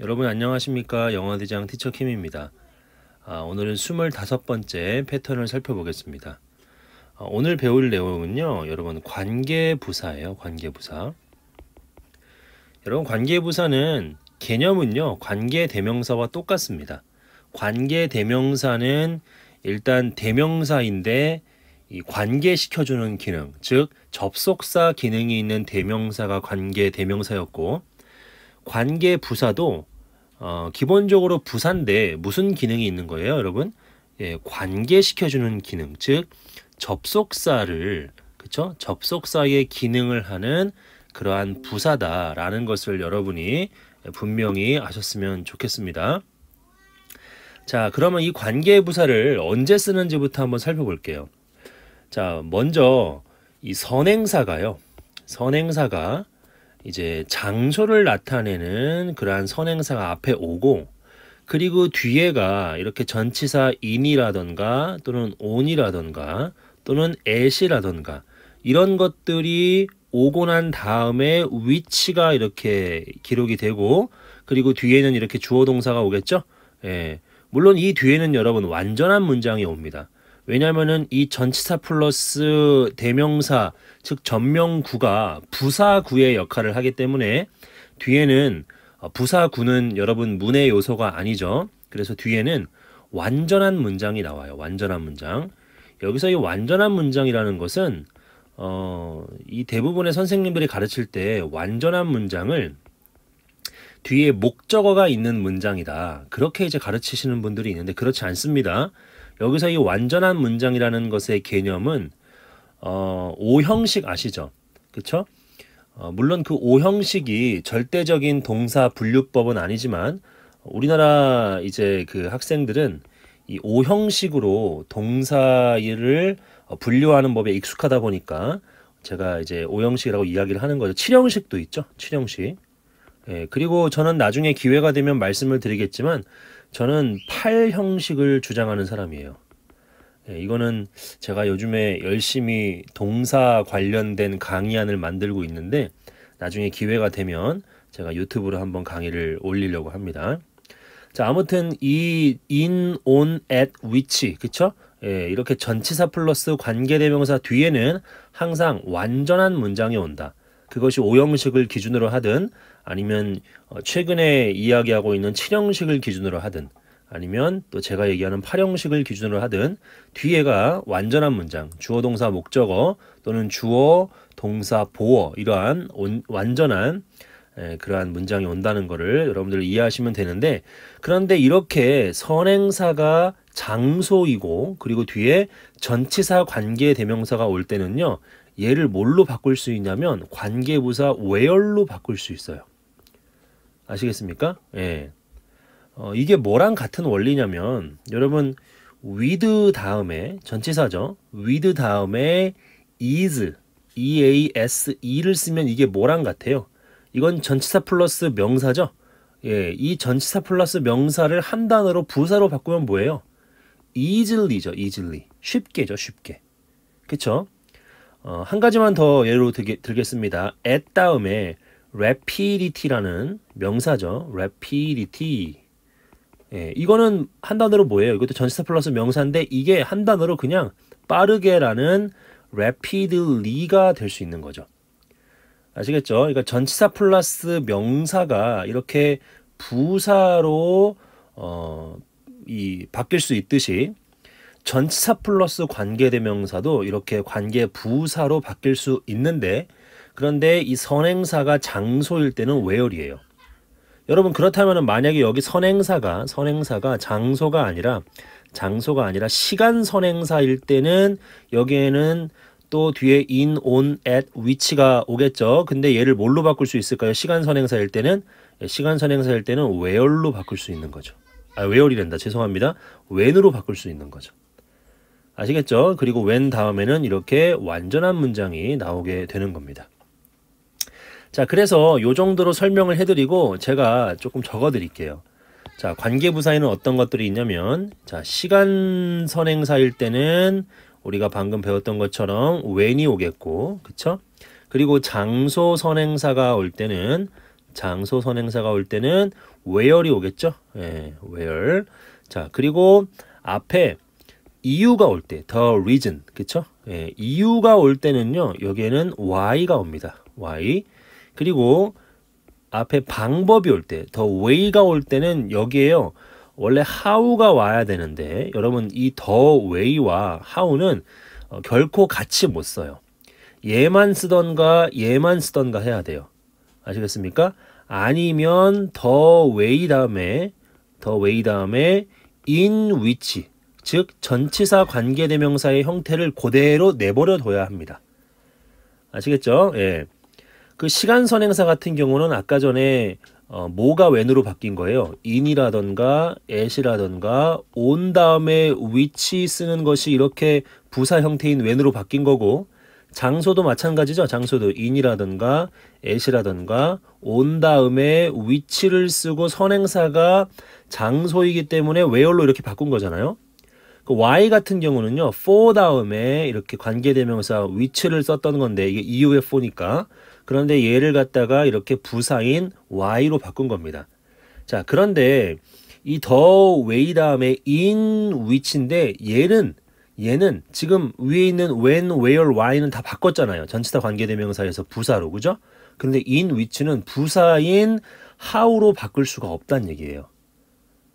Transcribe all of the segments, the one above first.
여러분 안녕하십니까 영화대장 티처킴입니다. 아, 오늘은 25번째 패턴을 살펴보겠습니다. 아, 오늘 배울 내용은요. 여러분 관계부사예요. 관계부사. 여러분 관계부사는 개념은요. 관계대명사와 똑같습니다. 관계대명사는 일단 대명사인데 이 관계시켜주는 기능, 즉 접속사 기능이 있는 대명사가 관계 대명사였고 관계 부사도 어, 기본적으로 부사인데 무슨 기능이 있는 거예요, 여러분? 예, 관계시켜주는 기능, 즉 접속사를 그쵸? 접속사의 기능을 하는 그러한 부사다라는 것을 여러분이 분명히 아셨으면 좋겠습니다. 자, 그러면 이 관계 부사를 언제 쓰는지부터 한번 살펴볼게요. 자, 먼저 이 선행사가요. 선행사가 이제 장소를 나타내는 그러한 선행사가 앞에 오고 그리고 뒤에가 이렇게 전치사 인이라던가 또는 온이라던가 또는 애시라던가 이런 것들이 오고 난 다음에 위치가 이렇게 기록이 되고 그리고 뒤에는 이렇게 주어 동사가 오겠죠? 예. 물론 이 뒤에는 여러분 완전한 문장이 옵니다. 왜냐면은 이 전치사 플러스 대명사 즉 전명구가 부사구의 역할을 하기 때문에 뒤에는 어, 부사구는 여러분 문의 요소가 아니죠. 그래서 뒤에는 완전한 문장이 나와요. 완전한 문장. 여기서 이 완전한 문장이라는 것은 어, 이 대부분의 선생님들이 가르칠 때 완전한 문장을 뒤에 목적어가 있는 문장이다. 그렇게 이제 가르치시는 분들이 있는데 그렇지 않습니다. 여기서 이 완전한 문장이라는 것의 개념은 어, 오형식 아시죠? 그쵸 어, 물론 그 오형식이 절대적인 동사 분류법은 아니지만 우리나라 이제 그 학생들은 이 오형식으로 동사를 어, 분류하는 법에 익숙하다 보니까 제가 이제 오형식이라고 이야기를 하는 거죠. 칠형식도 있죠. 칠형식. 예, 그리고 저는 나중에 기회가 되면 말씀을 드리겠지만 저는 팔 형식을 주장하는 사람이에요. 예, 이거는 제가 요즘에 열심히 동사 관련된 강의안을 만들고 있는데 나중에 기회가 되면 제가 유튜브로 한번 강의를 올리려고 합니다. 자, 아무튼 이 in, on, at, which 그쵸? 예, 이렇게 전치사 플러스 관계대명사 뒤에는 항상 완전한 문장이 온다. 그것이 오형식을 기준으로 하든 아니면 어, 최근에 이야기하고 있는 7형식을 기준으로 하든 아니면 또 제가 얘기하는 8형식을 기준으로 하든 뒤에가 완전한 문장, 주어 동사 목적어 또는 주어 동사 보어 이러한 온, 완전한 에, 그러한 문장이 온다는 것을 여러분들 이해하시면 되는데 그런데 이렇게 선행사가 장소이고 그리고 뒤에 전치사 관계 대명사가 올 때는요 얘를 뭘로 바꿀 수 있냐면 관계부사 where로 바꿀 수 있어요. 아시겠습니까? 예. 어, 이게 뭐랑 같은 원리냐면 여러분 with 다음에 전치사죠. with 다음에 is e a s e를 쓰면 이게 뭐랑 같아요? 이건 전치사 플러스 명사죠. 예, 이 전치사 플러스 명사를 한 단어로 부사로 바꾸면 뭐예요? easily죠, easily. 쉽게죠, 쉽게. 그쵸? 어, 한 가지만 더 예로 들, 들겠습니다. at 다음에 rapidity라는 명사죠. rapidity. 예, 이거는 한 단어로 뭐예요? 이것도 전치사 플러스 명사인데 이게 한 단어로 그냥 빠르게라는 rapidly가 될 수 있는 거죠. 아시겠죠? 그러니까 전치사 플러스 명사가 이렇게 부사로 어, 이 바뀔 수 있듯이 전치사 플러스 관계대명사도 이렇게 관계 부사로 바뀔 수 있는데 그런데 이 선행사가 장소일 때는 외열이에요. 여러분 그렇다면 만약에 여기 선행사가 선행사가 장소가 아니라 장소가 아니라 시간 선행사일 때는 여기에는 또 뒤에 in, on, at, 위치가 오겠죠. 근데 얘를 뭘로 바꿀 수 있을까요? 시간 선행사일 때는 예, 시간 선행사일 때는 where로 바꿀 수 있는 거죠. 아, w h e r e 이된다 죄송합니다. when으로 바꿀 수 있는 거죠. 아시겠죠? 그리고 when 다음에는 이렇게 완전한 문장이 나오게 되는 겁니다. 자, 그래서 요 정도로 설명을 해드리고 제가 조금 적어드릴게요. 자, 관계부사에는 어떤 것들이 있냐면, 자, 시간 선행사일 때는 우리가 방금 배웠던 것처럼 when이 오겠고, 그쵸? 그리고 장소 선행사가 올 때는, 장소 선행사가 올 때는 where이 오겠죠? 예, where. 자, 그리고 앞에 이유가 올 때, the reason, 그쵸? 예, 이유가 올 때는요, 여기에는 why가 옵니다. why. 그리고 앞에 방법이 올 때, 더 way가 올 때는 여기에요. 원래 how가 와야 되는데 여러분 이더 way와 how는 어, 결코 같이 못 써요. 얘만 쓰던가 얘만 쓰던가 해야 돼요. 아시겠습니까? 아니면 더 way 다음에 더 way 다음에 in which 즉 전치사 관계대명사의 형태를 그대로 내버려 둬야 합니다. 아시겠죠? 예. 그 시간선 행사 같은 경우는 아까 전에 어, 뭐가 웬으로 바뀐 거예요. in이라던가 at이라던가 온 다음에 which 쓰는 것이 이렇게 부사 형태인 when으로 바뀐 거고 장소도 마찬가지죠. 장소도 in이라던가 at이라던가 온 다음에 which를 쓰고 선행사가 장소이기 때문에 where로 이렇게 바꾼 거잖아요. 그 y 같은 경우는요. for 다음에 이렇게 관계대명사 which를 썼던 건데 이게 이후에 for니까 그런데 얘를 갖다가 이렇게 부사인 y로 바꾼 겁니다. 자, 그런데 이 더 웨이 다음에 in which인데 얘는 얘는 지금 위에 있는 when, where, why는 다 바꿨잖아요. 전치사 관계대명사에서 부사로 그죠? 그런데 in which는 부사인 how로 바꿀 수가 없다는 얘기예요.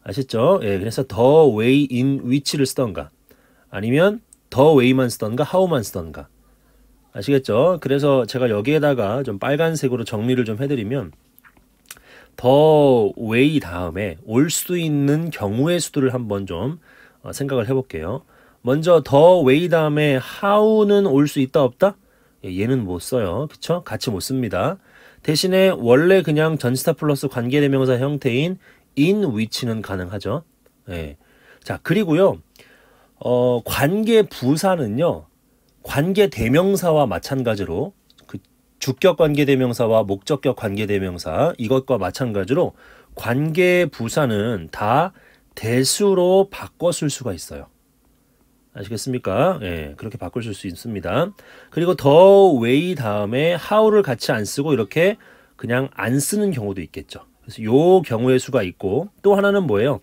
아셨죠? 예, 그래서 더 웨이 인 위치를 쓰던가 아니면 더 웨이만 쓰던가 how만 쓰던가 아시겠죠? 그래서 제가 여기에다가 좀 빨간색으로 정리를 좀 해드리면 더 웨이 다음에 올 수 있는 경우의 수들을 한번 좀 어, 생각을 해볼게요. 먼저 더 웨이 다음에 하우는올 수 있다 없다? 예, 얘는 못 써요. 그쵸? 같이 못 씁니다. 대신에 원래 그냥 전치사 플러스 관계대명사 형태인 in which는 가능하죠. 예. 자, 그리고요. 어, 관계 부사는요. 관계 대명사와 마찬가지로 그 주격 관계 대명사와 목적격 관계 대명사 이것과 마찬가지로 관계 부사는 다 대수로 바꿔 쓸 수가 있어요. 아시겠습니까? 예, 그렇게 바꿀수 있습니다. 그리고 더 웨이 다음에 하우를 같이 안 쓰고 이렇게 그냥 안 쓰는 경우도 있겠죠. 그래서 요 경우의 수가 있고 또 하나는 뭐예요?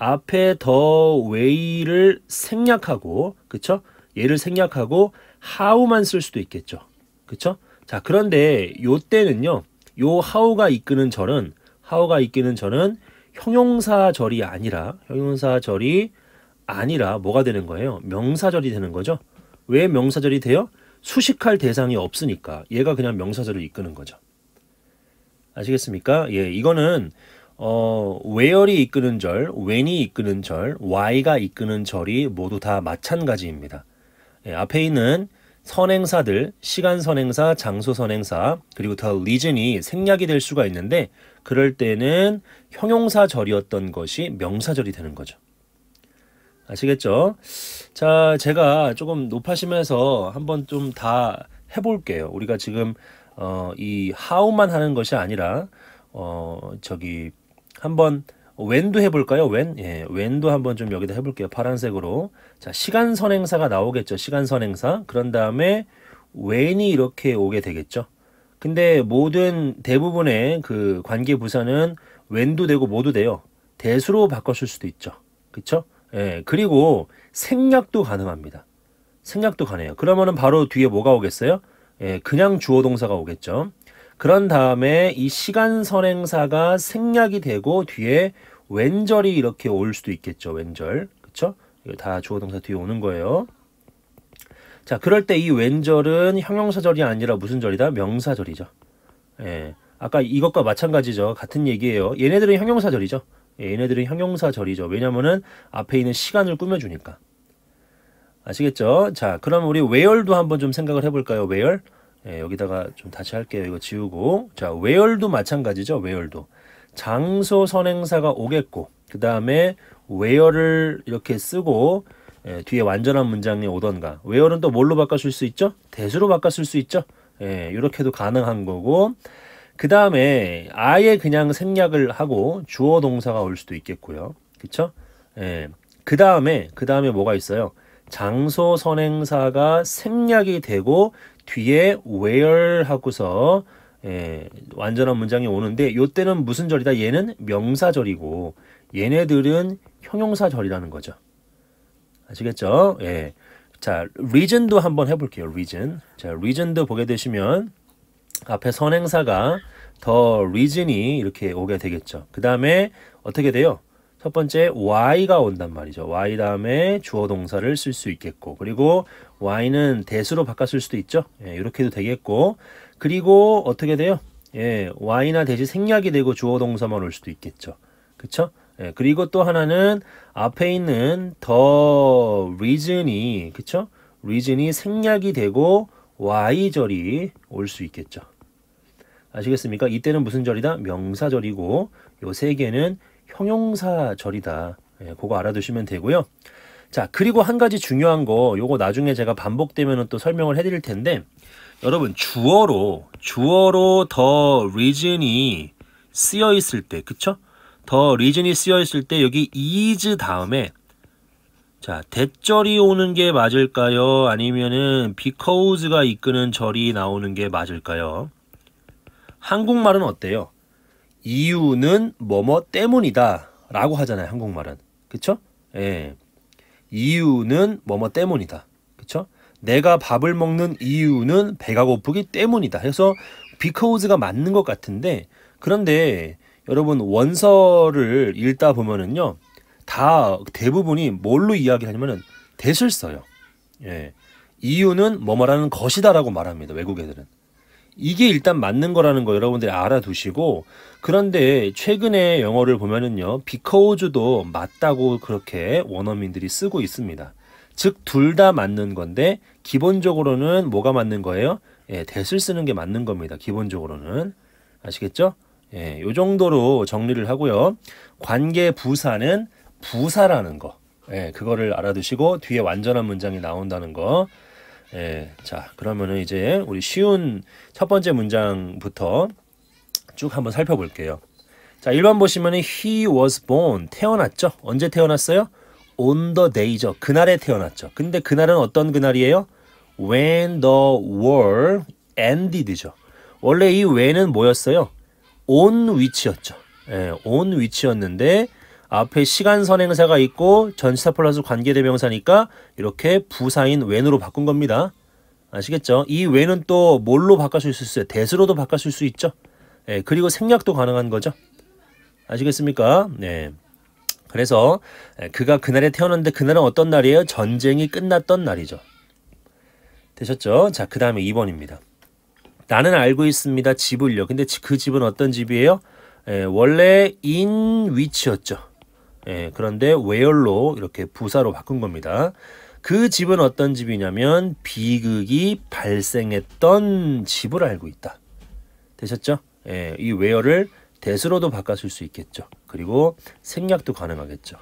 앞에 더웨이를 생략하고 그쵸? 얘를 생략하고 how만 쓸 수도 있겠죠. 그쵸? 자, 그런데 요때는요. 요 how가 이끄는 절은 how가 이끄는 절은 형용사절이 아니라 형용사절이 아니라 뭐가 되는 거예요? 명사절이 되는 거죠. 왜 명사절이 돼요? 수식할 대상이 없으니까 얘가 그냥 명사절을 이끄는 거죠. 아시겠습니까? 예, 이거는 어, where이 이끄는 절, when이 이끄는 절, why가 이끄는 절이 모두 다 마찬가지입니다. 예, 앞에 있는 선행사들, 시간 선행사, 장소 선행사, 그리고 더 리즌이 생략이 될 수가 있는데 그럴 때는 형용사절이었던 것이 명사절이 되는 거죠. 아시겠죠? 자, 제가 조금 높아시면서 한번 좀 다 해볼게요. 우리가 지금 어, 이 how만 하는 것이 아니라 어, 저기 한번 웬도 해볼까요? 웬? 예, 웬도 한번 좀 여기다 해볼게요. 파란색으로. 자, 시간 선행사가 나오겠죠. 시간 선행사. 그런 다음에 웬이 이렇게 오게 되겠죠. 근데 모든 대부분의 그 관계 부사는 웬도 되고 모두 돼요. 대수로 바꿨을 수도 있죠. 그쵸? 예, 그리고 생략도 가능합니다. 생략도 가능해요. 그러면은 바로 뒤에 뭐가 오겠어요? 예, 그냥 주어 동사가 오겠죠. 그런 다음에 이 시간 선행사가 생략이 되고 뒤에 왼절이 이렇게 올 수도 있겠죠. 왼절. 그쵸? 이다 주어 동사 뒤에 오는 거예요. 자, 그럴 때 이 왼절은 형용사절이 아니라 무슨 절이다? 명사절이죠. 예. 아까 이것과 마찬가지죠. 같은 얘기예요. 얘네들은 형용사절이죠. 예, 얘네들은 형용사절이죠. 왜냐면은 앞에 있는 시간을 꾸며주니까. 아시겠죠? 자, 그럼 우리 외열도 한번 좀 생각을 해볼까요? 외열? 예, 여기다가 좀 다시 할게요. 이거 지우고. 자, 외열도 마찬가지죠. 외열도. 장소 선행사가 오겠고, 그 다음에 외열을 이렇게 쓰고, 예, 뒤에 완전한 문장이 오던가. 외열은 또 뭘로 바꿔줄 수 있죠? 대수로 바꿔줄 수 있죠? 예, 이렇게도 가능한 거고, 그 다음에 아예 그냥 생략을 하고 주어 동사가 올 수도 있겠고요. 그쵸? 예. 그 다음에, 그 다음에 뭐가 있어요? 장소 선행사가 생략이 되고 뒤에 where 하고서 예, 완전한 문장이 오는데 요때는 무슨 절이다? 얘는 명사절이고 얘네들은 형용사절이라는 거죠. 아시겠죠? 예. 자, reason도 한번 해볼게요. reason. 자, reason도 보게 되시면 앞에 선행사가 더 reason이 이렇게 오게 되겠죠. 그 다음에 어떻게 돼요? 첫 번째 y가 온단 말이죠. y 다음에 주어 동사를 쓸 수 있겠고 그리고 y는 대수로 바꿨을 수도 있죠. 예, 이렇게도 되겠고 그리고 어떻게 돼요? 예, y나 대시 생략이 되고 주어 동사만 올 수도 있겠죠. 그쵸? 예, 그리고 또 하나는 앞에 있는 더 reason이 그쵸? reason이 생략이 되고 y절이 올 수 있겠죠. 아시겠습니까? 이때는 무슨 절이다? 명사절이고 요 세 개는 형용사절이다. 예, 그거 알아두시면 되고요. 자, 그리고 한 가지 중요한 거, 요거 나중에 제가 반복되면 또 설명을 해드릴 텐데, 여러분, 주어로, 주어로 더 reason이 쓰여 있을 때, 그쵸? 더 reason이 쓰여 있을 때, 여기 is 다음에, 자, 대절이 오는 게 맞을까요? 아니면은 because가 이끄는 절이 나오는 게 맞을까요? 한국말은 어때요? 이유는 뭐뭐 때문이다 라고 하잖아요, 한국말은. 그쵸? 예. 이유는 뭐뭐 때문이다. 그렇 내가 밥을 먹는 이유는 배가 고프기 때문이다. 해서 because가 맞는 것 같은데 그런데 여러분 원서를 읽다 보면은요 다 대부분이 뭘로 이야기 하냐면은 대실 써요. 예. 이유는 뭐뭐라는 것이다라고 말합니다. 외국 애들은. 이게 일단 맞는 거라는 거 여러분들이 알아두시고 그런데 최근에 영어를 보면은요 비커우즈도 맞다고 그렇게 원어민들이 쓰고 있습니다. 즉 둘 다 맞는 건데 기본적으로는 뭐가 맞는 거예요? 예, 대을 쓰는 게 맞는 겁니다. 기본적으로는 아시겠죠? 예, 요 정도로 정리를 하고요. 관계 부사는 부사라는 거. 예, 그거를 알아두시고 뒤에 완전한 문장이 나온다는 거. 예, 자 그러면은 이제 우리 쉬운 첫 번째 문장부터 쭉 한번 살펴볼게요. 자 1번 보시면은 he was born 태어났죠. 언제 태어났어요? on the day죠. 그날에 태어났죠. 근데 그날은 어떤 그날이에요? when the war ended죠. 원래 이 when은 뭐였어요? on 위치였죠. 예, on 위치였는데 앞에 시간 선행사가 있고 전치사 플러스 관계대명사니까 이렇게 부사인 when으로 바꾼 겁니다. 아시겠죠? 이 when은 또 뭘로 바꿔 쓸수 있어요? 대수로도 바꿔 쓸수 있죠. 예, 그리고 생략도 가능한 거죠. 아시겠습니까? 네. 그래서 예, 그가 그날에 태어났는데 그날은 어떤 날이에요? 전쟁이 끝났던 날이죠. 되셨죠? 자, 그 다음에 2번입니다. 나는 알고 있습니다. 집을요. 근데 그 집은 어떤 집이에요? 예, 원래 인 위치였죠. 예, 그런데 웨얼로 이렇게 부사로 바꾼 겁니다. 그 집은 어떤 집이냐면 비극이 발생했던 집을 알고 있다. 되셨죠? 예, 이 웨어를 대수로도 바꿔줄 수 있겠죠. 그리고 생략도 가능하겠죠.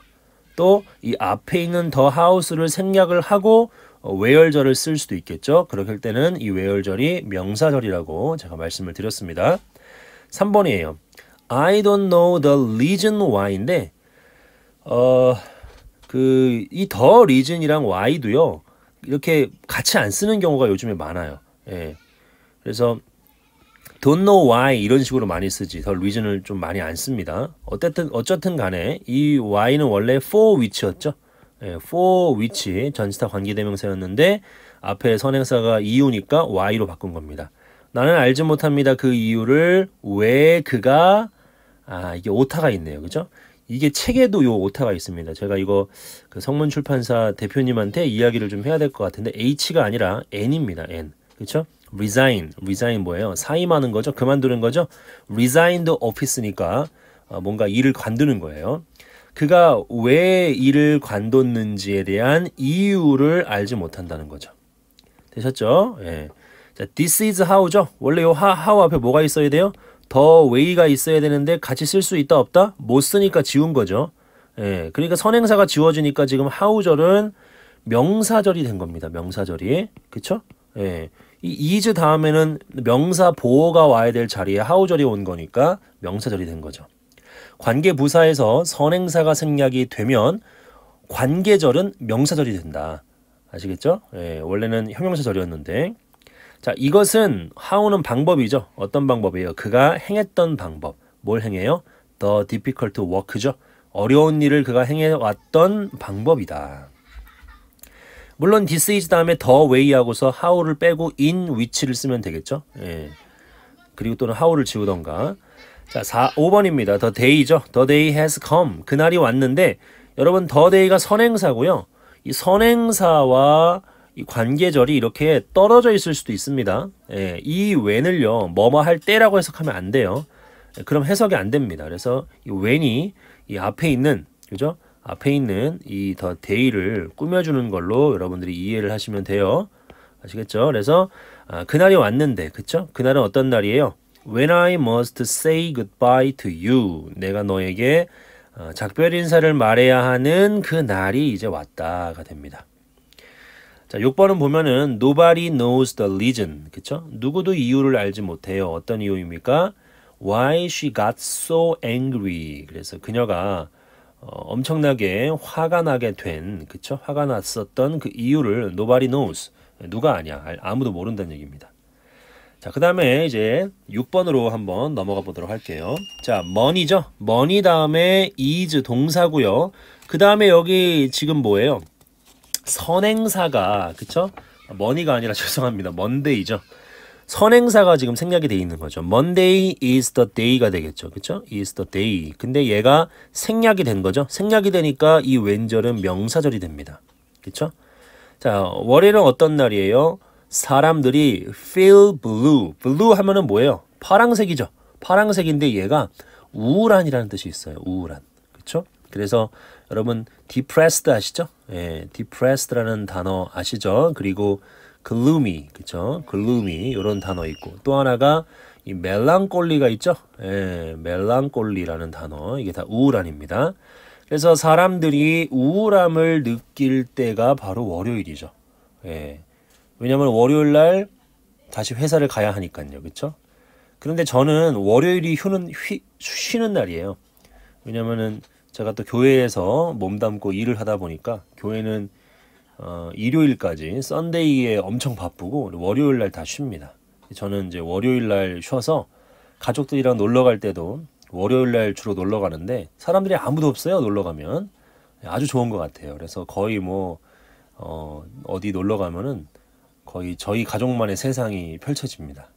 또 이 앞에 있는 더 하우스를 생략을 하고 어, 외열절을 쓸 수도 있겠죠. 그렇게 할 때는 이 외열절이 명사절이라고 제가 말씀을 드렸습니다. 3번이에요. I don't know the reason why인데 어, 그, 이 더 리즌이랑 와이도요 이렇게 같이 안 쓰는 경우가 요즘에 많아요. 예. 그래서, don't know why 이런 식으로 많이 쓰지, 더 리즌을 좀 많이 안 씁니다. 어쨌든, 어쨌든 간에, 이 why는 원래 for which였죠. 예, for which 전치사 관계대명사였는데, 앞에 선행사가 이유니까 why로 바꾼 겁니다. 나는 알지 못합니다. 그 이유를 왜 그가 아 이게 오타가 있네요. 그죠? 이게 책에도 요 오타가 있습니다. 제가 이거 그 성문 출판사 대표님한테 이야기를 좀 해야 될 것 같은데 H가 아니라 N입니다. N. 그렇죠? resign. resign 뭐예요? 사임하는 거죠? 그만두는 거죠? resign t h office니까 어, 뭔가 일을 관두는 거예요. 그가 왜 일을 관뒀는지에 대한 이유를 알지 못한다는 거죠. 되셨죠? 예. 자, this is how죠? 원래 요 h how 앞에 뭐가 있어야 돼요? 더 웨이가 있어야 되는데 같이 쓸 수 있다 없다? 못 쓰니까 지운 거죠. 예, 그러니까 선행사가 지워지니까 지금 하우절은 명사절이 된 겁니다. 명사절이. 그쵸? 예. 이 이즈 다음에는 명사 보호가 와야 될 자리에 하우절이 온 거니까 명사절이 된 거죠. 관계 부사에서 선행사가 생략이 되면 관계절은 명사절이 된다. 아시겠죠? 예, 원래는 형용사절이었는데 자, 이것은 하우는 방법이죠. 어떤 방법이에요? 그가 행했던 방법. 뭘 행해요? The difficult work죠. 어려운 일을 그가 행해왔던 방법이다. 물론 this is 다음에 the way하고서 how를 빼고 in which를 쓰면 되겠죠. 예. 그리고 또는 how를 지우던가. 자, 4, 5번입니다. the day죠. the day has come. 그날이 왔는데 여러분 the day가 선행사고요. 이 선행사와 이 관계절이 이렇게 떨어져 있을 수도 있습니다. 예, 이 when을요, 뭐뭐 할 때라고 해석하면 안 돼요. 예, 그럼 해석이 안 됩니다. 그래서 이 when이 이 앞에 있는, 그죠? 앞에 있는 이더 데이를 꾸며주는 걸로 여러분들이 이해를 하시면 돼요. 아시겠죠? 그래서 아, 그날이 왔는데, 그쵸? 그날은 어떤 날이에요? When I must say goodbye to you. 내가 너에게 어, 작별 인사를 말해야 하는 그 날이 이제 왔다가 됩니다. 자, 6번은 보면은 nobody knows the reason. 그쵸? 누구도 이유를 알지 못해요. 어떤 이유입니까? Why she got so angry. 그래서 그녀가 어, 엄청나게 화가 나게 된, 그쵸? 화가 났었던 그 이유를 nobody knows. 누가 아냐. 아무도 모른다는 얘기입니다. 자, 그 다음에 이제 6번으로 한번 넘어가 보도록 할게요. 자, money죠? money 다음에 is 동사고요. 그 다음에 여기 지금 뭐예요? 선행사가 그쵸? 머니가 아니라 죄송합니다. 먼데이죠. 선행사가 지금 생략이 돼 있는 거죠. Monday is the day가 되겠죠. 그쵸? is the day. 근데 얘가 생략이 된 거죠. 생략이 되니까 이 왼절은 명사절이 됩니다. 그쵸? 자, 월요일은 어떤 날이에요? 사람들이 feel blue. blue 하면은 뭐예요? 파랑색이죠. 파랑색인데 얘가 우울한이라는 뜻이 있어요. 우울한. 그쵸? 그래서 여러분 depressed 아시죠? 예, depressed라는 단어 아시죠? 그리고 gloomy 그쵸? gloomy 이런 단어 있고 또 하나가 이 멜랑꼴리가 있죠? 예, 멜랑꼴리라는 단어 이게 다 우울함입니다. 그래서 사람들이 우울함을 느낄 때가 바로 월요일이죠. 예. 왜냐면 월요일 날 다시 회사를 가야 하니까요. 그렇 그런데 저는 월요일이 휴는 쉬, 쉬는 날이에요. 왜냐면은 제가 또 교회에서 몸담고 일을 하다 보니까 교회는 어, 일요일까지 썬데이에 엄청 바쁘고 월요일 날 다 쉽니다. 저는 이제 월요일 날 쉬어서 가족들이랑 놀러 갈 때도 월요일 날 주로 놀러 가는데 사람들이 아무도 없어요. 놀러 가면 아주 좋은 것 같아요. 그래서 거의 뭐 어, 어디 놀러 가면은 거의 저희 가족만의 세상이 펼쳐집니다.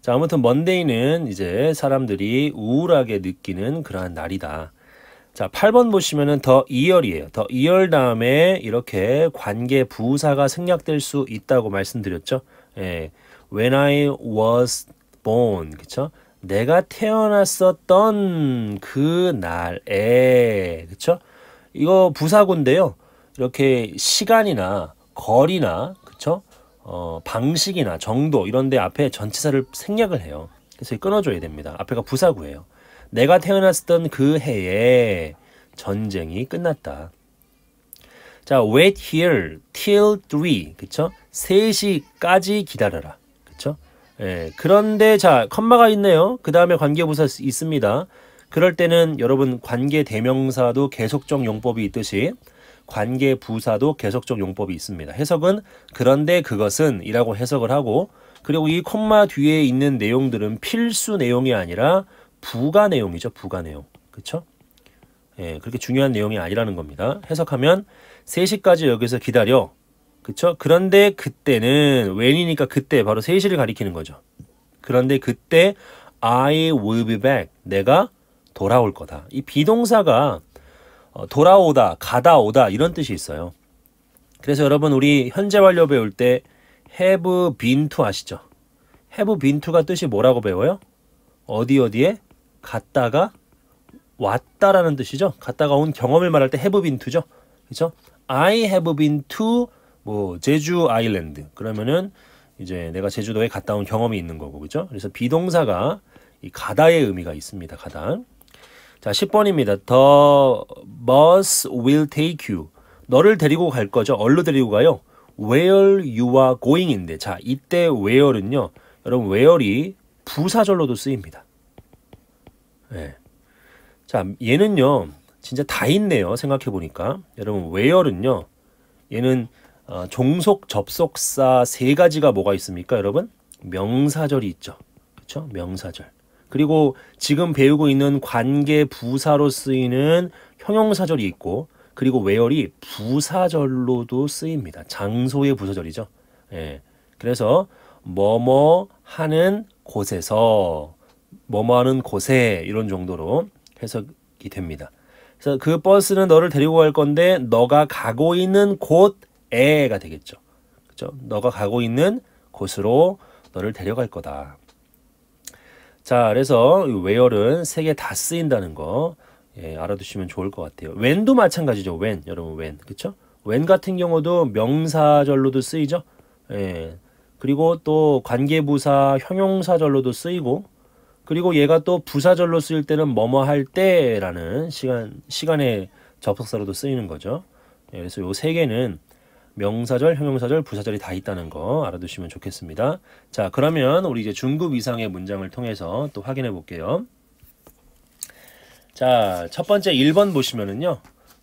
자, 아무튼 먼데이는 이제 사람들이 우울하게 느끼는 그러한 날이다. 자, 8번 보시면은 더 이열이에요. 더 이열 다음에 이렇게 관계 부사가 생략될 수 있다고 말씀드렸죠. 예. When I was born. 그쵸? 내가 태어났었던 그 날에. 그쵸? 이거 부사군데요. 이렇게 시간이나 거리나, 그쵸? 어, 방식이나 정도 이런데 앞에 전치사를 생략을 해요. 그래서 끊어줘야 됩니다. 앞에가 부사구예요. 내가 태어났었던 그 해에 전쟁이 끝났다. 자, wait here till 3. 그쵸? 3시까지 기다려라. 그쵸? 예, 그런데 자, 컴마가 있네요. 그 다음에 관계부사 있습니다. 그럴 때는 여러분 관계 대명사도 계속적 용법이 있듯이 관계 부사도 계속적 용법이 있습니다. 해석은 그런데 그것은 이라고 해석을 하고 그리고 이 콤마 뒤에 있는 내용들은 필수 내용이 아니라 부가 내용이죠. 부가 내용. 그렇죠? 예, 그렇게 중요한 내용이 아니라는 겁니다. 해석하면 3시까지 여기서 기다려. 그렇죠? 그런데 그때는 when이니까 그때 바로 3시를 가리키는 거죠. 그런데 그때 I will be back. 내가 돌아올 거다. 이 비동사가 어, 돌아오다, 가다 오다 이런 뜻이 있어요. 그래서 여러분 우리 현재 완료 배울 때 have been to 아시죠? have been to가 뜻이 뭐라고 배워요? 어디 어디에 갔다가 왔다라는 뜻이죠. 갔다가 온 경험을 말할 때 have been to죠. 그렇죠? I have been to 뭐 제주 아일랜드. 그러면은 이제 내가 제주도에 갔다 온 경험이 있는 거고. 그렇죠? 그래서 비동사가 이 가다의 의미가 있습니다. 가다. 자, 10번입니다. The bus will take you. 너를 데리고 갈 거죠. 얼로 데리고 가요. where you are going인데. 자, 이때 where은요. 여러분 where이 부사절로도 쓰입니다. 예. 자, 얘는요. 진짜 다 있네요. 생각해 보니까. 여러분, 웨어는요. 얘는 어, 종속 접속사 세 가지가 뭐가 있습니까, 여러분? 명사절이 있죠. 그쵸 명사절. 그리고 지금 배우고 있는 관계 부사로 쓰이는 형용사절이 있고 그리고 웨어이 부사절로도 쓰입니다. 장소의 부사절이죠. 예. 그래서 뭐뭐 하는 곳에서 뭐뭐하는 곳에 이런 정도로 해석이 됩니다. 그래서 그 버스는 너를 데리고 갈 건데 너가 가고 있는 곳에가 되겠죠. 그죠? 너가 가고 있는 곳으로 너를 데려갈 거다. 자, 그래서 where은 세개다 쓰인다는 거 예, 알아두시면 좋을 것 같아요. when도 마찬가지죠. when 여러분 when 그렇죠? when 같은 경우도 명사절로도 쓰이죠. 예. 그리고 또 관계부사 형용사절로도 쓰이고 그리고 얘가 또 부사절로 쓰일 때는 뭐뭐 할 때라는 시간 시간의 접속사로도 쓰이는 거죠. 예, 그래서 요 세 개는 명사절, 형용사절, 부사절이 다 있다는 거 알아두시면 좋겠습니다. 자, 그러면 우리 이제 중급 이상의 문장을 통해서 또 확인해 볼게요. 자, 첫 번째 1번 보시면은요.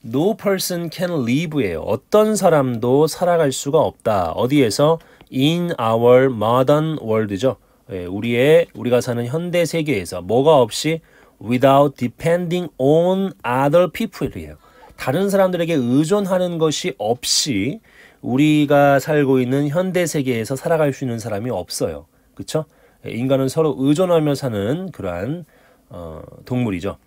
No person can live예요. 어떤 사람도 살아갈 수가 없다. 어디에서? In our modern world죠. 예, 우리의 우리가 사는 현대 세계에서 뭐가 없이 without depending on other people이에요. 다른 사람들에게 의존하는 것이 없이 우리가 살고 있는 현대 세계에서 살아갈 수 있는 사람이 없어요. 그렇죠? 인간은 서로 의존하며 사는 그러한 어, 동물이죠.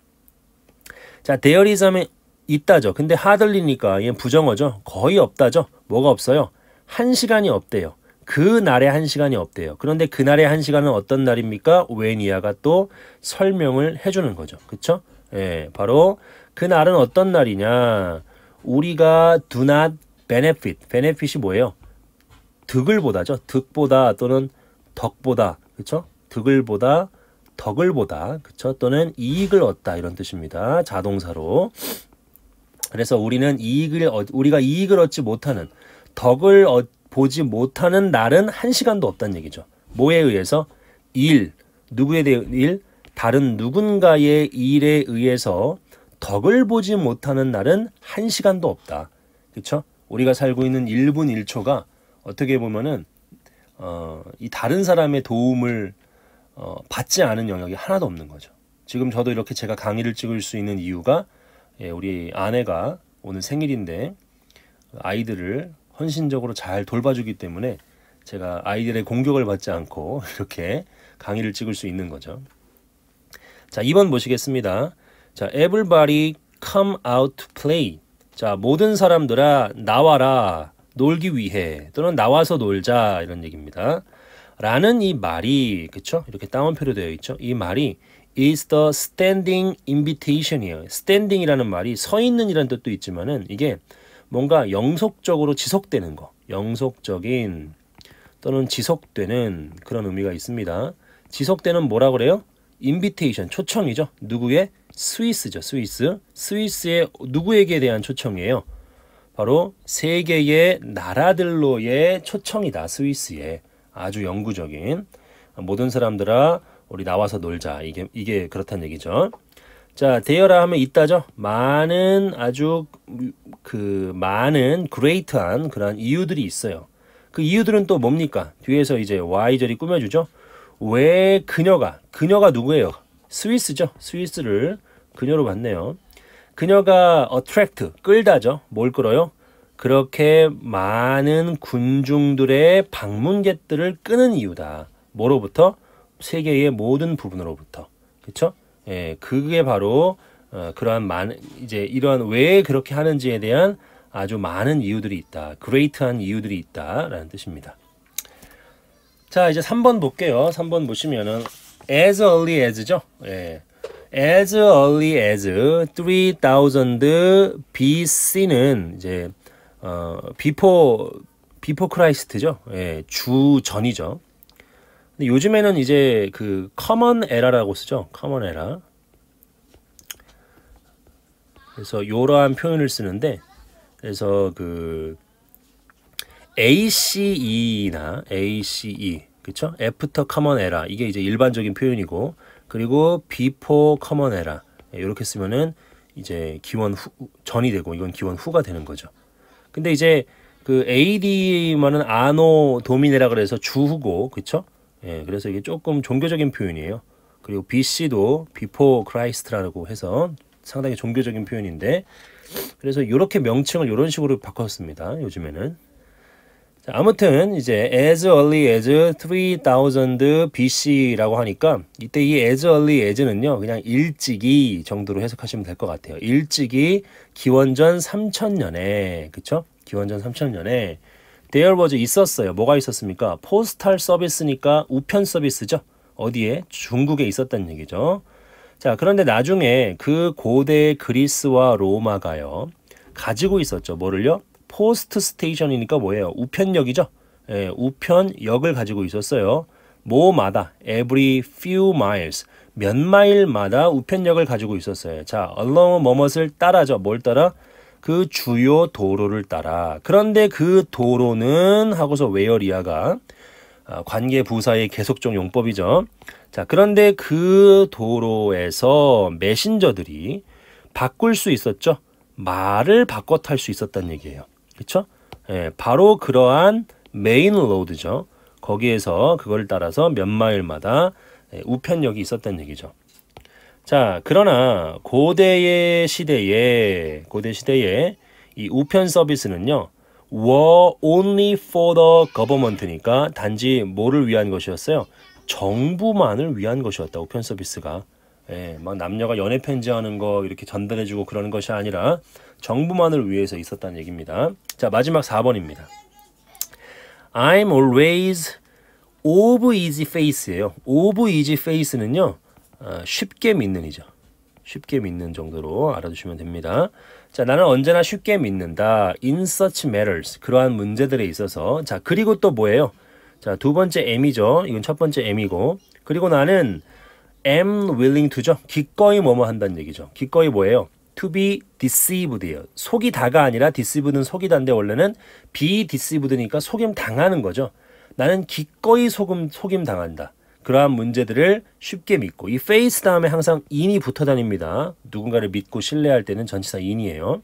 자, t 어리 r 에 있다죠. 근데 하들리니까 얘 부정어죠. 거의 없다죠. 뭐가 없어요? 한 시간이 없대요. 그날의 한 시간이 없대요. 그런데 그날의 한 시간은 어떤 날입니까? 웨니아가 또 설명을 해주는 거죠. 그쵸? 예, 바로 그날은 어떤 날이냐. 우리가 do not benefit. benefit이 뭐예요? 득을 보다죠. 득보다 또는 덕보다. 그쵸? 득을 보다, 덕을 보다. 그쵸? 또는 이익을 얻다. 이런 뜻입니다. 자동사로. 그래서 우리는 이익을, 우리가 이익을 얻지 못하는 덕을 얻 보지 못하는 날은 한 시간도 없다는 얘기죠. 뭐에 의해서? 일, 누구에 대해 일, 다른 누군가의 일에 의해서 덕을 보지 못하는 날은 한 시간도 없다. 그렇죠? 우리가 살고 있는 1분 1초가 어떻게 보면은 어, 이 다른 사람의 도움을 어, 받지 않은 영역이 하나도 없는 거죠. 지금 저도 이렇게 제가 강의를 찍을 수 있는 이유가 예, 우리 아내가 오늘 생일인데 아이들을 헌신적으로 잘 돌봐주기 때문에 제가 아이들의 공격을 받지 않고 이렇게 강의를 찍을 수 있는 거죠. 자, 2번 보시겠습니다. 자, everybody come out to play. 자, 모든 사람들아 나와라. 놀기 위해 또는 나와서 놀자 이런 얘기입니다. 라는 이 말이 그쵸? 이렇게 다운표로 되어 있죠. 이 말이 is the standing invitation이에요. standing이라는 말이 서 있는이라는 뜻도 있지만은 이게 뭔가 영속적으로 지속되는 거, 영속적인 또는 지속되는 그런 의미가 있습니다. 지속되는 뭐라 그래요? 인비테이션, 초청이죠. 누구의? 스위스죠, 스위스. 스위스의 누구에게 대한 초청이에요? 바로 세계의 나라들로의 초청이다, 스위스의. 아주 영구적인. 모든 사람들아, 우리 나와서 놀자. 이게, 이게 그렇다는 얘기죠. 자, 대여라 하면 있다죠? 많은 아주 그 많은 그레이트한 그러한 이유들이 있어요. 그 이유들은 또 뭡니까? 뒤에서 이제 와이저리 꾸며주죠. 왜 그녀가, 그녀가 누구예요? 스위스죠. 스위스를 그녀로 봤네요. 그녀가 attract, 끌다죠. 뭘 끌어요? 그렇게 많은 군중들의 방문객들을 끄는 이유다. 뭐로부터? 세계의 모든 부분으로부터. 그쵸? 예, 그게 바로 어, 그러한 많 이제 이러한 왜 그렇게 하는지에 대한 아주 많은 이유들이 있다. 그레이트한 이유들이 있다라는 뜻입니다. 자, 이제 3번 볼게요. 3번 보시면은 as early as죠. 예. as early as 3000 BC는 이제 어 before b e f 죠 예, 주 전이죠. 근데 요즘에는 이제 그 c o m m 라고 쓰죠. c o m m 그래서 이러한 표현을 쓰는데 그래서 그 ACE나 ACE 그쵸? After common era 이게 이제 일반적인 표현이고 그리고 before common era 이렇게 네, 쓰면은 이제 기원 후, 전이 되고 이건 기원 후가 되는 거죠. 근데 이제 그 AD만은 아노 도미네라 그래서 주후고 그쵸? 예, 그래서 이게 조금 종교적인 표현이에요. 그리고 BC도 before Christ라고 해서 상당히 종교적인 표현인데 그래서 이렇게 명칭을 이런 식으로 바꿨습니다. 요즘에는 자, 아무튼 이제 as early as 3000 BC라고 하니까 이때 이 as early as는요 그냥 일찍이 정도로 해석하시면 될 것 같아요. 일찍이 기원전 3000년에 그쵸? 기원전 3000년에 대열 버즈 있었어요. 뭐가 있었습니까? 포스탈 서비스니까 우편 서비스죠. 어디에? 중국에 있었단 얘기죠. 자, 그런데 나중에 그 고대 그리스와 로마가요. 가지고 있었죠. 뭐를요? 포스트 스테이션이니까 뭐예요? 우편역이죠. 예, 우편역을 가지고 있었어요. 뭐마다 every few miles 몇 마일마다 우편역을 가지고 있었어요. 자, along 뭐뭇을 따라죠. 뭘 따라? 그 주요 도로를 따라. 그런데 그 도로는 하고서 웨어리아가 아, 관계 부사의 계속적 용법이죠. 자, 그런데 그 도로에서 메신저들이 바꿀 수 있었죠. 말을 바꿔 탈 수 있었단 얘기예요. 그렇 예, 바로 그러한 메인 로드죠. 거기에서 그걸 따라서 몇 마일마다 예, 우편역이 있었단 얘기죠. 자, 그러나 고대의 시대에 고대 시대에 이 우편 서비스는요. were only for the government니까 단지 뭐를 위한 것이었어요. 정부만을 위한 것이었다. 우편 서비스가 예, 막 남녀가 연애 편지하는 거 이렇게 전달해주고 그러는 것이 아니라 정부만을 위해서 있었다는 얘기입니다. 자 마지막 4번입니다. I'm always of easy face예요. of easy face는요 아, 쉽게 믿는이죠. 쉽게 믿는 정도로 알아주시면 됩니다. 자, 나는 언제나 쉽게 믿는다. In such matters. 그러한 문제들에 있어서. 자, 그리고 또 뭐예요? 자, 두 번째 M이죠. 이건 첫 번째 M이고. 그리고 나는 am willing to죠. 기꺼이 뭐뭐 한다는 얘기죠. 기꺼이 뭐예요? to be deceived예요. 속이 다가 아니라 deceived는 속이다인데 원래는 be deceived니까 속임 당하는 거죠. 나는 기꺼이 속임, 속임 당한다. 그러한 문제들을 쉽게 믿고 이 face 다음에 항상 in이 붙어 다닙니다. 누군가를 믿고 신뢰할 때는 전치사 in이에요.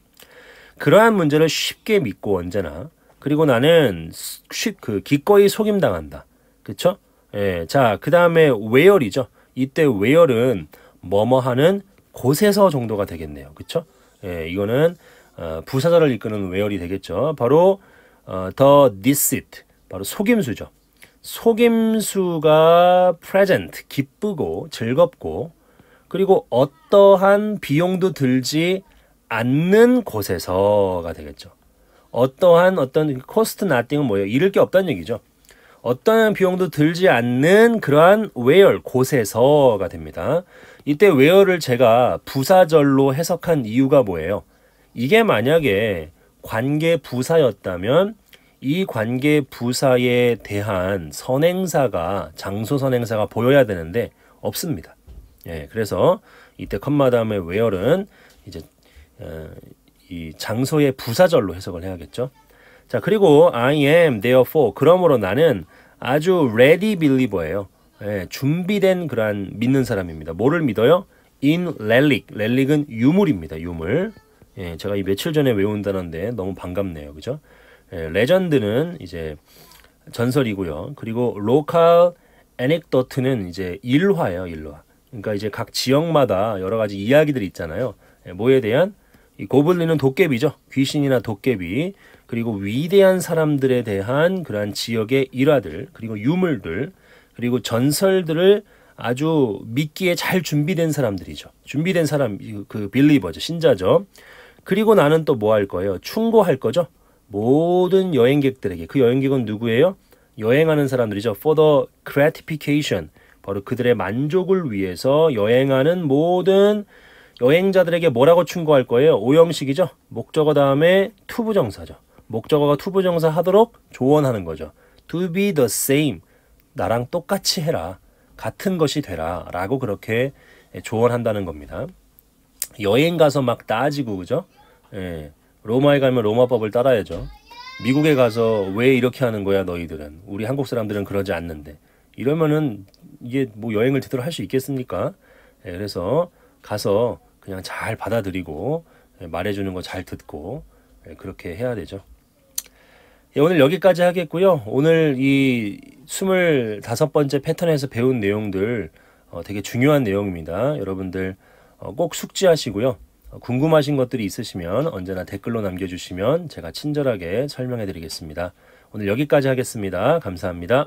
그러한 문제를 쉽게 믿고 언제나 그리고 나는 쉽그 기꺼이 속임당한다. 그쵸? 예. 자, 그 다음에 외열이죠. 이때 외열은 뭐뭐하는 곳에서 정도가 되겠네요. 그쵸? 예, 이거는 어, 부사절을 이끄는 외열이 되겠죠. 바로 어, the deceit, 바로 속임수죠. 속임수가 present, 기쁘고 즐겁고 그리고 어떠한 비용도 들지 않는 곳에서가 되겠죠. 어떠한 어떤 코스트 나띵은 뭐예요? 잃을 게 없다는 얘기죠. 어떠 비용도 들지 않는 그러한 외열 곳에서가 됩니다. 이때 외열을 제가 부사절로 해석한 이유가 뭐예요? 이게 만약에 관계 부사였다면 이 관계 부사에 대한 선행사가 장소 선행사가 보여야 되는데 없습니다. 예, 그래서 이때 컴마 다음에 외열은 이제 어, 이 장소의 부사절로 해석을 해야겠죠. 자, 그리고 I am therefore 그러므로 나는 아주 ready believer예요. 예, 준비된 그러한 믿는 사람입니다. 뭐를 믿어요? in relic. relic은 유물입니다. 유물. 예, 제가 이 며칠 전에 외운 다는데 너무 반갑네요. 그죠? 예, 레전드는 이제 전설이고요. 그리고 로컬 에넥도트는 이제 일화예요, 일화. 그러니까 이제 각 지역마다 여러 가지 이야기들이 있잖아요. 예, 뭐에 대한 이 고블린은 도깨비죠. 귀신이나 도깨비, 그리고 위대한 사람들에 대한 그러한 지역의 일화들, 그리고 유물들, 그리고 전설들을 아주 믿기에 잘 준비된 사람들이죠. 준비된 사람, 그 빌리버죠. 신자죠. 그리고 나는 또 뭐 할 거예요? 충고할 거죠. 모든 여행객들에게. 그 여행객은 누구예요? 여행하는 사람들이죠. For the gratification. 바로 그들의 만족을 위해서 여행하는 모든 여행자들에게 뭐라고 충고할 거예요? 오형식이죠. 목적어 다음에 투부정사죠. 목적어가 투부정사 하도록 조언하는 거죠. To be the same. 나랑 똑같이 해라. 같은 것이 되라. 라고 그렇게 조언한다는 겁니다. 여행 가서 막 따지고, 그죠? 예. 로마에 가면 로마법을 따라야죠. 미국에 가서 왜 이렇게 하는 거야, 너희들은. 우리 한국 사람들은 그러지 않는데. 이러면은 이게 뭐 여행을 제대로 할 수 있겠습니까? 예, 그래서 가서 그냥 잘 받아들이고 예, 말해주는 거 잘 듣고 예, 그렇게 해야 되죠. 예, 오늘 여기까지 하겠고요. 오늘 이 25번째 패턴에서 배운 내용들 어, 되게 중요한 내용입니다. 여러분들 어, 꼭 숙지하시고요. 어, 궁금하신 것들이 있으시면 언제나 댓글로 남겨주시면 제가 친절하게 설명해 드리겠습니다. 오늘 여기까지 하겠습니다. 감사합니다.